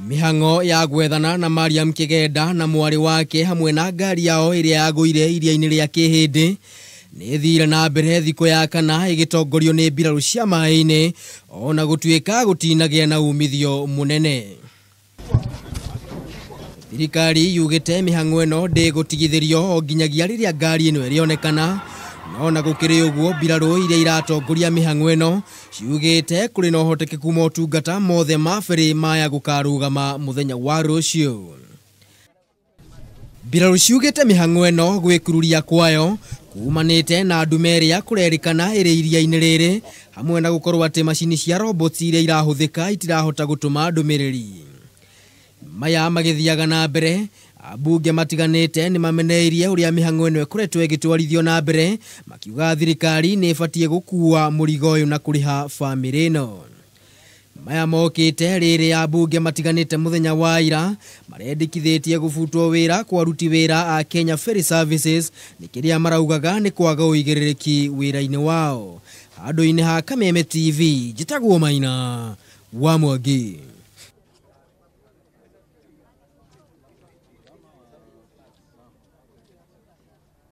mihang'o ya gwethana na mariam Kigeda na mwari wake hamwe na ngari yao ĩrĩa yagũire iria-inĩ ya kĩhĩndĩ nĩ ĩthire na mbere thikũ ya kana ĩgĩtongorio nĩ mbirarũ cia maine ona o na na uumithio munene. thirikari yugete mĩhang'o ĩno ndĩgũtigithĩrio o nginyagia rĩrĩa ngari ĩno ĩrĩonekana no na gukiri uguo mbirarũ iria iratongoria mĩhang'o te kuri kũrĩ na ũhotekeku motungata mothe ma ferĩ maya gũkarũgama mũthenya wa rũciũ mbirarũ ciugĩte mĩhang'o ĩno gwĩkururia kwayo kumanĩte na ndume ĩrĩa kũrerĩkana ĩrĩ iria-inĩ rĩrĩ hamwe na gũkorwo atĩ macini cia roboti iria irahũthĩka itirahota gũtũma ndũmĩrĩri maya magĩthiaga na mbere ambunge matiganä te nä mameneirie å rä a mä hang'o ä no ä koretwo ä gä twarithio nambere makiuga thirikari nä ä batie gå kua må riga å yå na kå rä ha bamä rä ä no mayamokä te rä rä ambunge matiganä te må thenya wa ira marendä kithä tie gå butwo wä ra kwaruti wä ra akena nä kä rä a maraugaga nä kwaga å igä rä rä ki wä ra-inä wao handå -inä ha kamä metv njä tagwo maina wa mwangi